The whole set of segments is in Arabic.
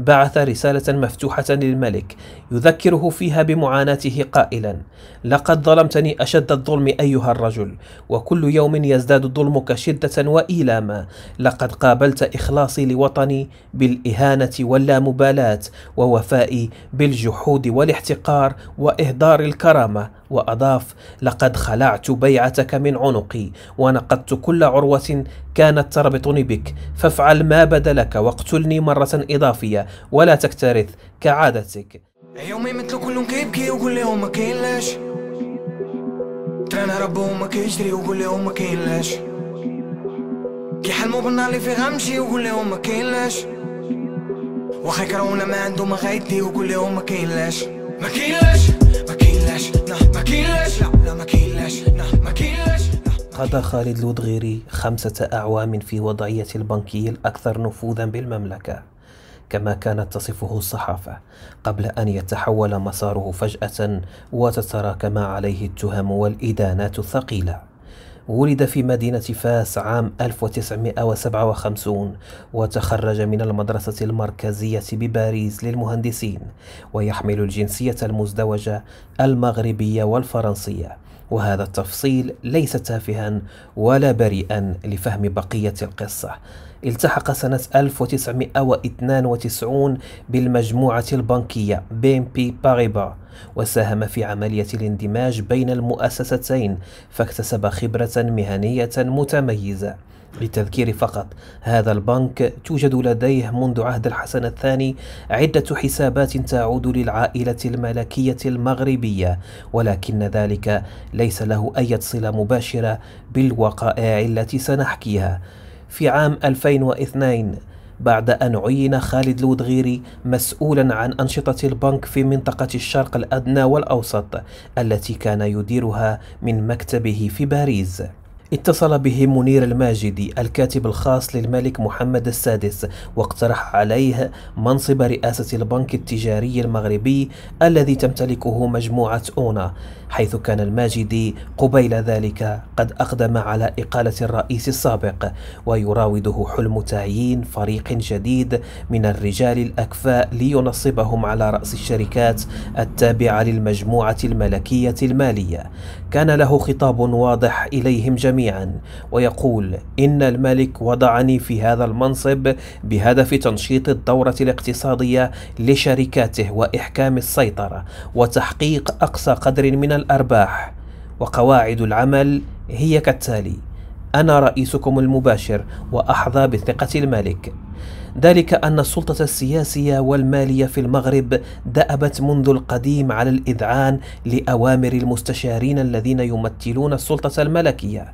بعث رسالة مفتوحة للملك يذكره فيها بمعاناته قائلا: لقد ظلمتني أشد الظلم أيها الرجل، وكل يوم يزداد ظلمك شدة وإيلاما، لقد قابلت إخلاصي لوطني بالإهانة واللامبالاة، ووفائي بالجحود والاحتقار وإهدار الكرامة، وأضاف لقد خلعت بيعتك من عنقي ونقضت كل عروة كانت تربطني بك فافعل ما بدا لك واقتلني مرة إضافية ولا تكترث كعادتك يومي مثل كلهم كيبكي وقول لهم ما كاين لاش ترانا ربهم ما كيجري وقول لهم ما كاين لاش كيحلموا بالنار اللي في غمشي وقول لهم ما كاين لاش واخا يكرهونا ما عندهم غايدي وقول لهم ما كاين لاش ما كاين لاش كيلاش ما كيلاش لا لا ما كيلاش ما كيلاش قضى خالد لودغيري خمسة أعوام في وضعية البنكي الأكثر نفوذا بالمملكة كما كانت تصفه الصحافة قبل أن يتحول مساره فجأة وتتراكم عليه التهم والإدانات الثقيلة ولد في مدينة فاس عام 1957 وتخرج من المدرسة المركزية بباريس للمهندسين ويحمل الجنسية المزدوجة المغربية والفرنسية وهذا التفصيل ليس تافها ولا بريئا لفهم بقية القصة التحق سنة 1992 بالمجموعة البنكية بين بي باريبا وساهم في عملية الاندماج بين المؤسستين فاكتسب خبرة مهنية متميزة للتذكير فقط هذا البنك توجد لديه منذ عهد الحسن الثاني عدة حسابات تعود للعائلة الملكية المغربية ولكن ذلك ليس له أي صلة مباشرة بالوقائع التي سنحكيها في عام 2002 بعد أن عين خالد لودغيري مسؤولا عن أنشطة البنك في منطقة الشرق الأدنى والأوسط التي كان يديرها من مكتبه في باريس اتصل به منير الماجدي الكاتب الخاص للملك محمد السادس واقترح عليه منصب رئاسة البنك التجاري المغربي الذي تمتلكه مجموعة أونا حيث كان الماجدي قبيل ذلك قد أقدم على إقالة الرئيس السابق ويراوده حلم تعيين فريق جديد من الرجال الأكفاء لينصبهم على رأس الشركات التابعة للمجموعة الملكية المالية كان له خطاب واضح إليهم جميعا جميعا ويقول إن الملك وضعني في هذا المنصب بهدف تنشيط الدورة الاقتصادية لشركاته وإحكام السيطرة وتحقيق أقصى قدر من الأرباح وقواعد العمل هي كالتالي أنا رئيسكم المباشر وأحظى بثقة الملك ذلك أن السلطة السياسية والمالية في المغرب دأبت منذ القديم على الإذعان لأوامر المستشارين الذين يمثلون السلطة الملكية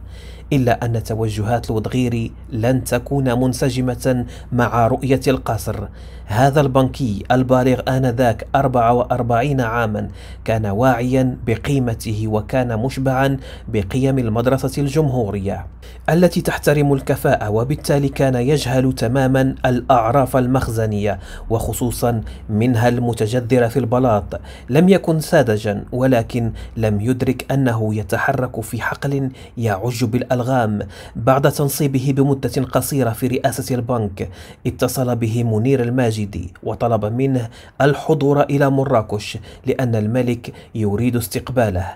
إلا أن توجهات لودغيري لن تكون منسجمة مع رؤية القصر هذا البنكي البالغ آنذاك 44 عاما كان واعيا بقيمته وكان مشبعا بقيم المدرسة الجمهورية التي تحترم الكفاءة وبالتالي كان يجهل تماما الأعراف المخزنية وخصوصا منها المتجذرة في البلاط لم يكن ساذجا ولكن لم يدرك أنه يتحرك في حقل يعج بالألوان الألغام بعد تنصيبه بمدة قصيرة في رئاسة البنك اتصل به منير الماجدي وطلب منه الحضور إلى مراكش لأن الملك يريد استقباله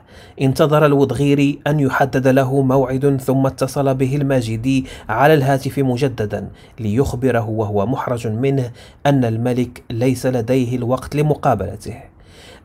انتظر الودغيري أن يحدد له موعد ثم اتصل به الماجدي على الهاتف مجددا ليخبره وهو محرج منه أن الملك ليس لديه الوقت لمقابلته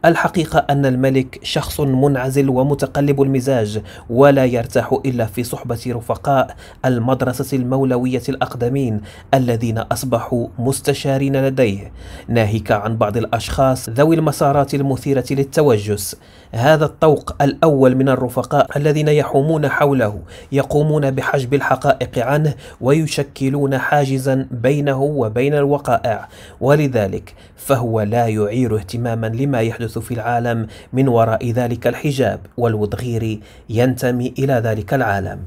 الحقيقة أن الملك شخص منعزل ومتقلب المزاج ولا يرتاح إلا في صحبة رفقاء المدرسة المولوية الأقدمين الذين أصبحوا مستشارين لديه ناهيك عن بعض الأشخاص ذوي المسارات المثيرة للتوجس هذا الطوق الأول من الرفقاء الذين يحومون حوله يقومون بحجب الحقائق عنه ويشكلون حاجزا بينه وبين الوقائع ولذلك فهو لا يعير اهتماما لما يحدث يحدث في العالم من وراء ذلك الحجاب والودغيري ينتمي إلى ذلك العالم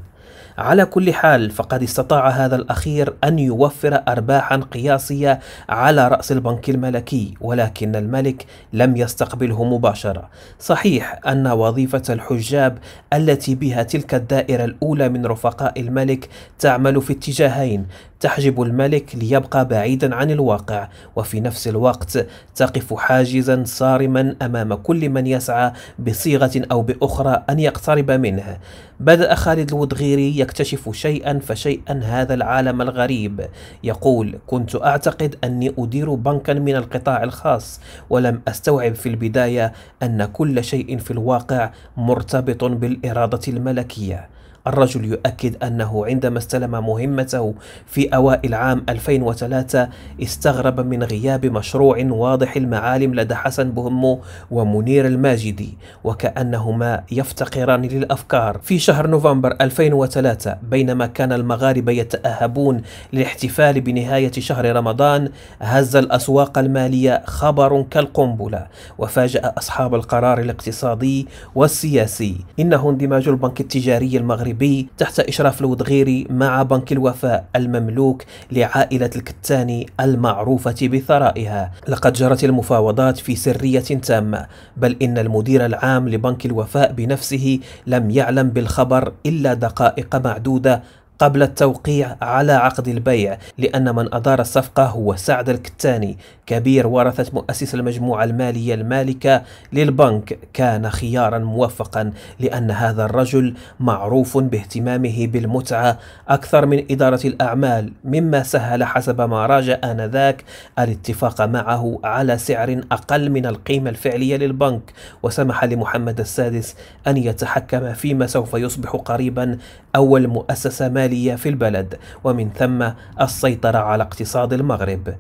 على كل حال فقد استطاع هذا الأخير أن يوفر أرباحا قياسية على رأس البنك الملكي ولكن الملك لم يستقبله مباشرة صحيح أن وظيفة الحجاب التي بها تلك الدائرة الأولى من رفقاء الملك تعمل في اتجاهين تحجب الملك ليبقى بعيدا عن الواقع وفي نفس الوقت تقف حاجزا صارما امام كل من يسعى بصيغه او باخرى ان يقترب منه بدا خالد الودغيري الصغير يكتشف شيئا فشيئا هذا العالم الغريب يقول كنت أعتقد أني أدير بنكا من القطاع الخاص ولم أستوعب في البداية أن كل شيء في الواقع مرتبط بالإرادة الملكية الرجل يؤكد أنه عندما استلم مهمته في أوائل عام 2003 استغرب من غياب مشروع واضح المعالم لدى حسن بهمو ومنير الماجدي وكأنهما يفتقران للأفكار في شهر نوفمبر 2003 بينما كان المغاربة يتأهبون للاحتفال بنهاية شهر رمضان هز الأسواق المالية خبر كالقنبلة وفاجأ أصحاب القرار الاقتصادي والسياسي إنه اندماج البنك التجاري المغربي الحربي تحت إشراف الودغيري مع بنك الوفاء المملوك لعائلة الكتاني المعروفة بثرائها لقد جرت المفاوضات في سرية تامة بل إن المدير العام لبنك الوفاء بنفسه لم يعلم بالخبر إلا دقائق معدودة قبل التوقيع على عقد البيع لأن من أدار الصفقة هو سعد الكتاني كبير ورثة مؤسس المجموعة المالية المالكة للبنك كان خيارا موفقا لأن هذا الرجل معروف باهتمامه بالمتعة أكثر من إدارة الأعمال مما سهل حسب ما راجع آنذاك الاتفاق معه على سعر أقل من القيمة الفعلية للبنك وسمح لمحمد السادس أن يتحكم فيما سوف يصبح قريبا أول مؤسسة مالية المالية في البلد ومن ثم السيطرة على اقتصاد المغرب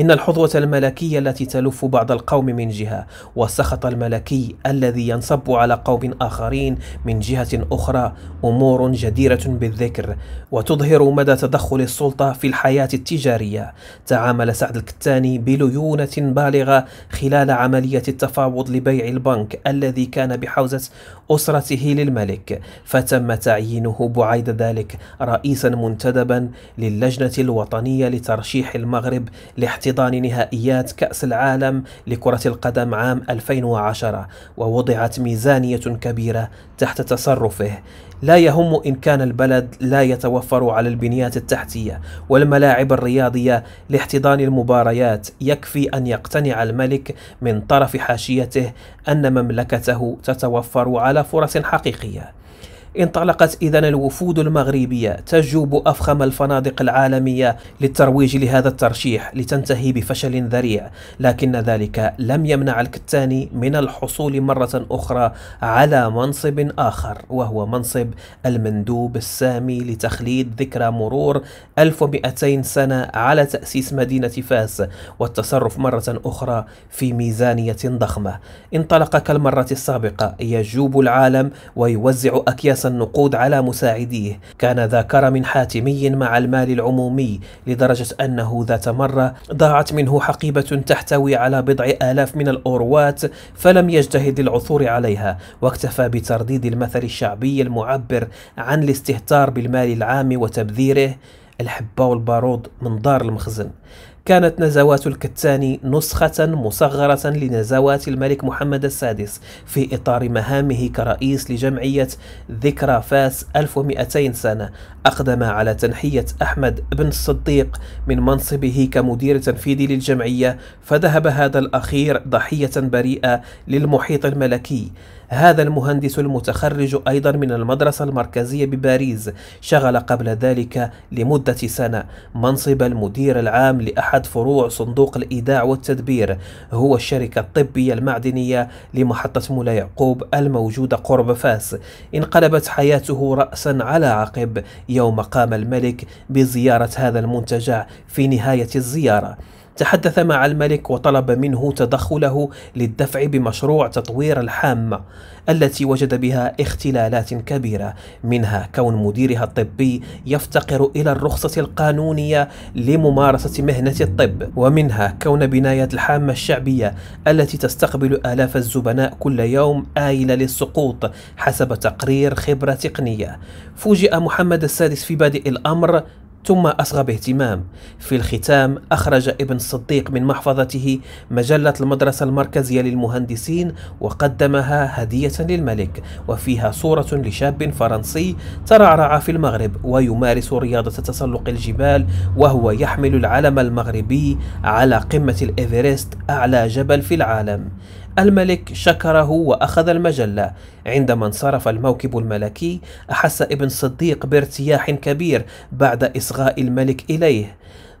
إن الحظوة الملكية التي تلف بعض القوم من جهة والسخط الملكي الذي ينصب على قوم آخرين من جهة أخرى أمور جديرة بالذكر وتظهر مدى تدخل السلطة في الحياة التجارية تعامل سعد الكتاني بليونة بالغة خلال عملية التفاوض لبيع البنك الذي كان بحوزة أسرته للملك فتم تعيينه بعيد ذلك رئيسا منتدبا للجنة الوطنية لترشيح المغرب لاحتلال احتضان نهائيات كأس العالم لكرة القدم عام 2010 ووضعت ميزانية كبيرة تحت تصرفه لا يهم إن كان البلد لا يتوفر على البنيات التحتية والملاعب الرياضية لاحتضان المباريات يكفي أن يقتنع الملك من طرف حاشيته أن مملكته تتوفر على فرص حقيقية انطلقت إذا الوفود المغربية تجوب أفخم الفنادق العالمية للترويج لهذا الترشيح لتنتهي بفشل ذريع لكن ذلك لم يمنع الكتاني من الحصول مرة أخرى على منصب آخر وهو منصب المندوب السامي لتخليد ذكرى مرور 1200 سنة على تأسيس مدينة فاس والتصرف مرة أخرى في ميزانية ضخمة انطلق كالمرة السابقة يجوب العالم ويوزع أكياس النقود على مساعديه كان ذا كرم حاتمي مع المال العمومي لدرجة أنه ذات مرة ضاعت منه حقيبة تحتوي على بضع آلاف من الأوروات فلم يجتهد العثور عليها واكتفى بترديد المثل الشعبي المعبر عن الاستهتار بالمال العام وتبذيره الحبة والبارود من دار المخزن كانت نزوات الكتاني نسخة مصغرة لنزوات الملك محمد السادس في إطار مهامه كرئيس لجمعية ذكرى فاس 1200 سنة أقدم على تنحية أحمد بن الصديق من منصبه كمدير تنفيذي للجمعية فذهب هذا الأخير ضحية بريئة للمحيط الملكي هذا المهندس المتخرج أيضا من المدرسة المركزية بباريس شغل قبل ذلك لمدة سنة منصب المدير العام لأحد أحد فروع صندوق الإيداع والتدبير هو الشركة الطبية المعدنية لمحطة مولا يعقوب الموجودة قرب فاس انقلبت حياته رأسا على عقب يوم قام الملك بزيارة هذا المنتجع في نهاية الزيارة تحدث مع الملك وطلب منه تدخله للدفع بمشروع تطوير الحامة التي وجد بها اختلالات كبيرة منها كون مديرها الطبي يفتقر إلى الرخصة القانونية لممارسة مهنة الطب ومنها كون بناية الحامة الشعبية التي تستقبل آلاف الزبناء كل يوم آيلة للسقوط حسب تقرير خبرة تقنية فوجئ محمد السادس في بادئ الأمر ثم أصغى باهتمام في الختام أخرج ابن الصديق من محفظته مجلة المدرسة المركزية للمهندسين وقدمها هدية للملك وفيها صورة لشاب فرنسي ترعرع في المغرب ويمارس رياضة تسلق الجبال وهو يحمل العلم المغربي على قمة الإيفرست أعلى جبل في العالم الملك شكره وأخذ المجلة عندما انصرف الموكب الملكي أحس ابن صديق بارتياح كبير بعد إصغاء الملك إليه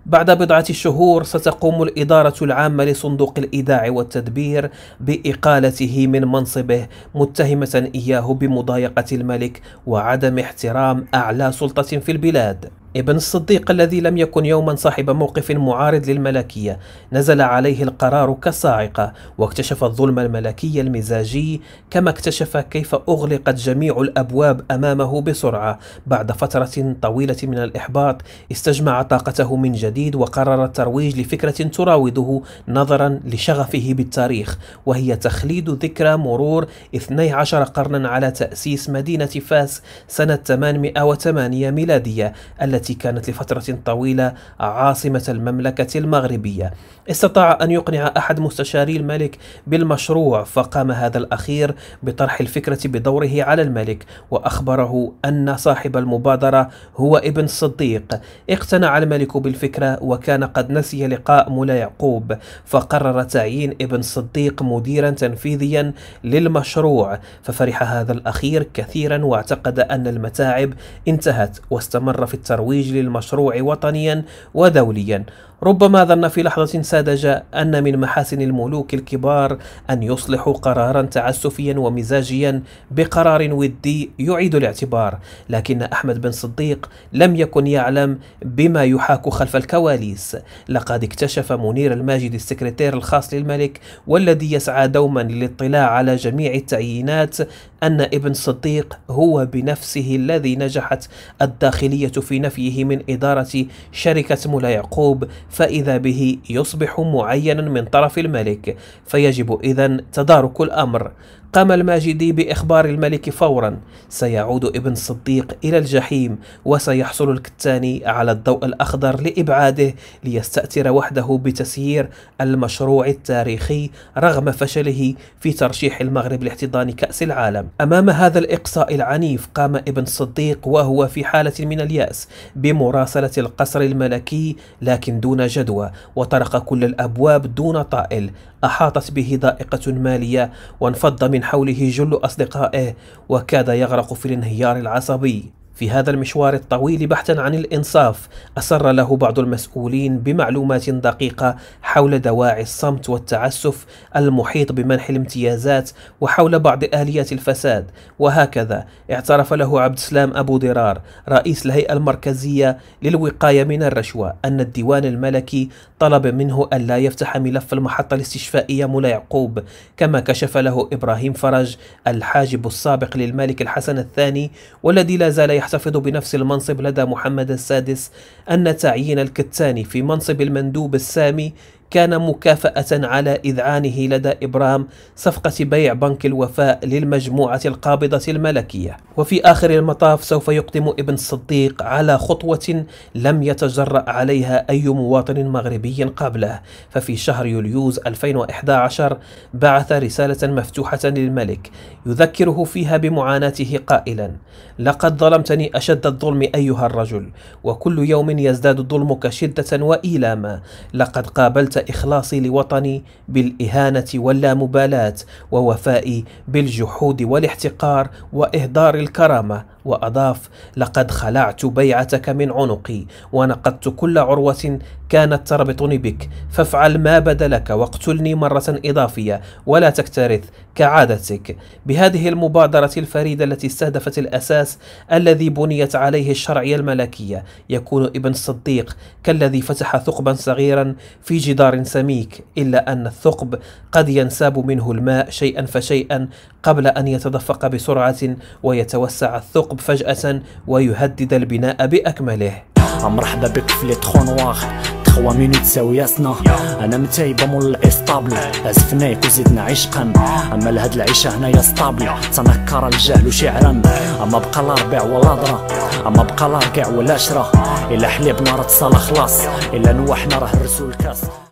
بعد بضعة شهور ستقوم الإدارة العامة لصندوق الإيداع والتدبير بإقالته من منصبه متهمة إياه بمضايقة الملك وعدم احترام أعلى سلطة في البلاد ابن الصديق الذي لم يكن يوما صاحب موقف معارض للملكية نزل عليه القرار كصاعقة واكتشف الظلم الملكي المزاجي كما اكتشف كيف أغلقت جميع الأبواب أمامه بسرعة بعد فترة طويلة من الإحباط استجمع طاقته من جديد وقرر الترويج لفكرة تراوده نظرا لشغفه بالتاريخ وهي تخليد ذكرى مرور 12 قرنا على تأسيس مدينة فاس سنة 808 ميلادية التي التي كانت لفترة طويلة عاصمة المملكة المغربية استطاع أن يقنع أحد مستشاري الملك بالمشروع فقام هذا الأخير بطرح الفكرة بدوره على الملك وأخبره أن صاحب المبادرة هو ابن صديق اقتنع الملك بالفكرة وكان قد نسي لقاء مولا يعقوب فقرر تعيين ابن صديق مديرا تنفيذيا للمشروع ففرح هذا الأخير كثيرا واعتقد أن المتاعب انتهت واستمر في الترويج الترويج للمشروع وطنيا ودوليا ربما ظن في لحظة ساذجة أن من محاسن الملوك الكبار أن يصلحوا قرارا تعسفيا ومزاجيا بقرار ودي يعيد الاعتبار لكن أحمد بن صديق لم يكن يعلم بما يحاك خلف الكواليس لقد اكتشف منير الماجد السكرتير الخاص للملك والذي يسعى دوما للاطلاع على جميع التعيينات أن ابن صديق هو بنفسه الذي نجحت الداخلية في نفيه من إدارة شركة ملا يعقوب فإذا به يصبح معينا من طرف الملك فيجب إذن تدارك الأمر قام الماجدي بإخبار الملك فورا سيعود ابن صديق إلى الجحيم وسيحصل الكتاني على الضوء الأخضر لإبعاده ليستأثر وحده بتسيير المشروع التاريخي رغم فشله في ترشيح المغرب لاحتضان كأس العالم أمام هذا الإقصاء العنيف قام ابن صديق وهو في حالة من اليأس بمراسلة القصر الملكي لكن دون جدوى وطرق كل الأبواب دون طائل أحاطت به ضائقة مالية وانفض من من حوله جل أصدقائه وكاد يغرق في الانهيار العصبي في هذا المشوار الطويل بحثا عن الإنصاف اصر له بعض المسؤولين بمعلومات دقيقة حول دواعي الصمت والتعسف المحيط بمنح الامتيازات وحول بعض آليات الفساد وهكذا اعترف له عبد السلام أبو ضرار رئيس الهيئة المركزية للوقاية من الرشوة أن الديوان الملكي طلب منه ألا يفتح ملف المحطة الاستشفائية مولا يعقوب كما كشف له إبراهيم فرج الحاجب السابق للملك الحسن الثاني والذي لا زال يحتفظ يحتفظ بنفس المنصب لدى محمد السادس أن تعيين الكتاني في منصب المندوب السامي كان مكافأة على إذعانه لدى إبرام صفقة بيع بنك الوفاء للمجموعة القابضة الملكية وفي آخر المطاف سوف يقدم ابن الصديق على خطوة لم يتجرأ عليها أي مواطن مغربي قبله ففي شهر يوليوز 2011 بعث رسالة مفتوحة للملك يذكره فيها بمعاناته قائلا لقد ظلمتني أشد الظلم أيها الرجل وكل يوم يزداد ظلمك شدة وإيلاما لقد قابلت إخلاصي لوطني بالإهانة واللامبالاة ووفائي بالجحود والاحتقار وإهدار الكرامة وأضاف لقد خلعت بيعتك من عنقي ونقدت كل عروة كانت تربطني بك فافعل ما بدا لك واقتلني مرة إضافية ولا تكترث كعادتك بهذه المبادرة الفريدة التي استهدفت الأساس الذي بنيت عليه الشرعية الملكية يكون ابن الصديق كالذي فتح ثقبا صغيرا في جدار سميك إلا أن الثقب قد ينساب منه الماء شيئا فشيئا قبل أن يتدفق بسرعة ويتوسع الثقب فجأة ويهدد البناء بأكمله مرحبا بك في لي تخوى تخوا مينوت ساوياسنا انا متايبه مول الاسطابل عزفناك وزيدنا عشقا اما لهاد العيشه هنايا اسطابل تنكر الجهل شعرا اما بقى لا ربيع ولا ضرا اما بقى لا ركع ولا شرا الا حليبنا راه تصالى خلاص الا نوحنا راه الرسول كاس